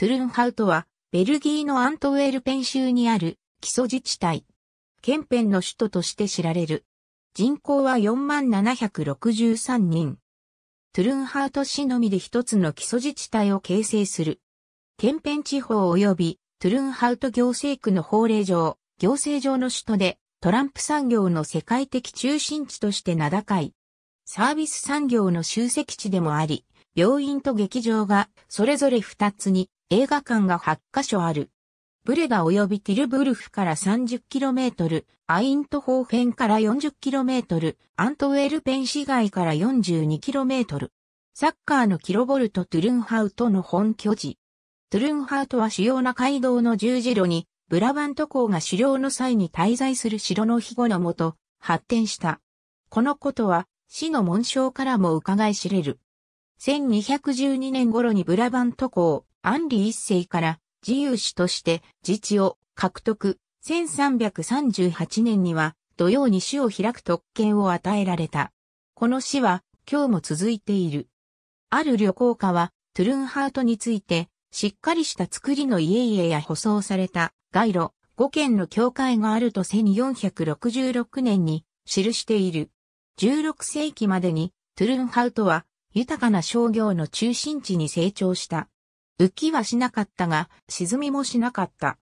トゥルンハウトは、ベルギーのアントウェルペン州にある基礎自治体。ケンペンの首都として知られる。人口は4763人。トゥルンハウト市のみで一つの基礎自治体を形成する。ケンペン地方及びトゥルンハウト行政区の法令上、行政上の首都でトランプ産業の世界的中心地として名高い。サービス産業の集積地でもあり、病院と劇場がそれぞれ二つに映画館が8カ所ある。ブレガ及びティルブルフから 30km、アイントホーフェンから 40km、アントウェルペン市街から 42km。サッカーのキロボルト・トゥルンハウトの本拠地。トゥルンハウトは主要な街道の十字路に、ブラバント港が狩猟の際に滞在する城の庇護のもと、発展した。このことは、市の紋章からも伺い知れる。1212年頃にブラバント港、アンリ一世から自由史として自治を獲得。1338年には土曜に市を開く特権を与えられた。この市は今日も続いている。ある旅行家はトゥルンハートについてしっかりした作りの家々や舗装された街路5軒の教会があると1466年に記している。16世紀までにトゥルンハウトは豊かな商業の中心地に成長した。浮きはしなかったが、沈みもしなかった。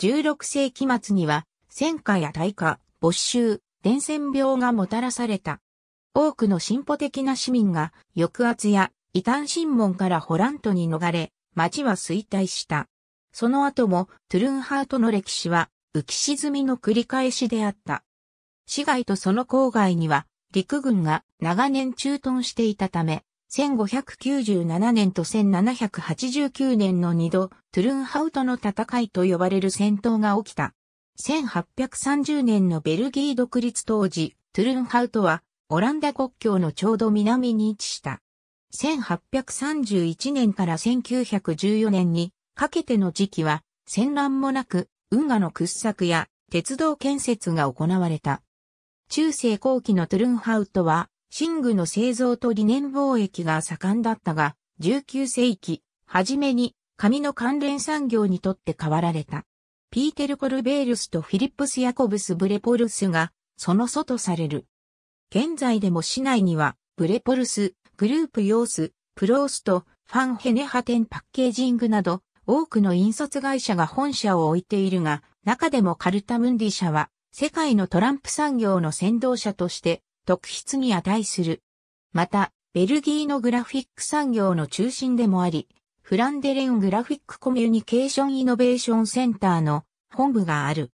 16世紀末には、戦火や大火、没収、伝染病がもたらされた。多くの進歩的な市民が、抑圧や異端審問からホラントに逃れ、町は衰退した。その後も、トゥルンハートの歴史は、浮き沈みの繰り返しであった。市街とその郊外には、陸軍が長年駐屯していたため、1597年と1789年の2度、トゥルンハウトの戦いと呼ばれる戦闘が起きた。1830年のベルギー独立当時、トゥルンハウトはオランダ国境のちょうど南に位置した。1831年から1914年にかけての時期は戦乱もなく運河の掘削や鉄道建設が行われた。中世後期のトゥルンハウトは寝具の製造と理念貿易が盛んだったが、19世紀、初めに紙の関連産業にとって変わられた。ピーテル・コルベールスとフィリップス・ヤコブス・ブレポルスが、その祖とされる。現在でも市内には、ブレポルス、グループヨース、プロースト、ファンヘネハテンパッケージングなど、多くの印刷会社が本社を置いているが、中でもカルタムンディ社は、世界のトランプ産業の先導者として、特筆に値する。また、ベルギーのグラフィック産業の中心でもあり、フランデレングラフィックコミュニケーションイノベーションセンターの本部がある。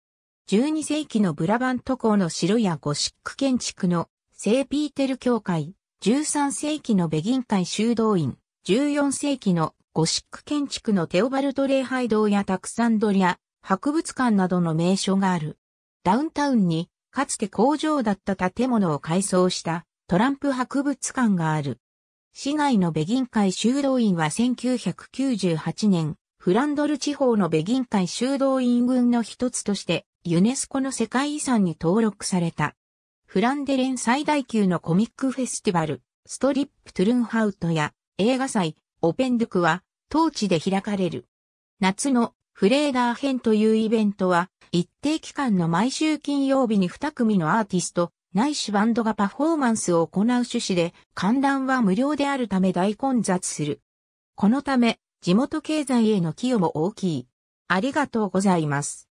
12世紀のブラバント港の城やゴシック建築の聖ピーテル教会、13世紀のベギン会修道院、14世紀のゴシック建築のテオバルト礼拝堂やタクサンドリア、博物館などの名所がある。ダウンタウンにかつて工場だった建物を改装したトランプ博物館がある。市内のベギン会修道院は1998年、フランドル地方のベギン会修道院群の一つとしてユネスコの世界遺産に登録された。フランデレン最大級のコミックフェスティバル、ストリップ・トゥルンハウトや映画祭、オペンドゥクは当地で開かれる。夏のフレーダー編というイベントは、一定期間の毎週金曜日に2組のアーティスト、ないしバンドがパフォーマンスを行う趣旨で、観覧は無料であるため大混雑する。このため、地元経済への寄与も大きい。ありがとうございます。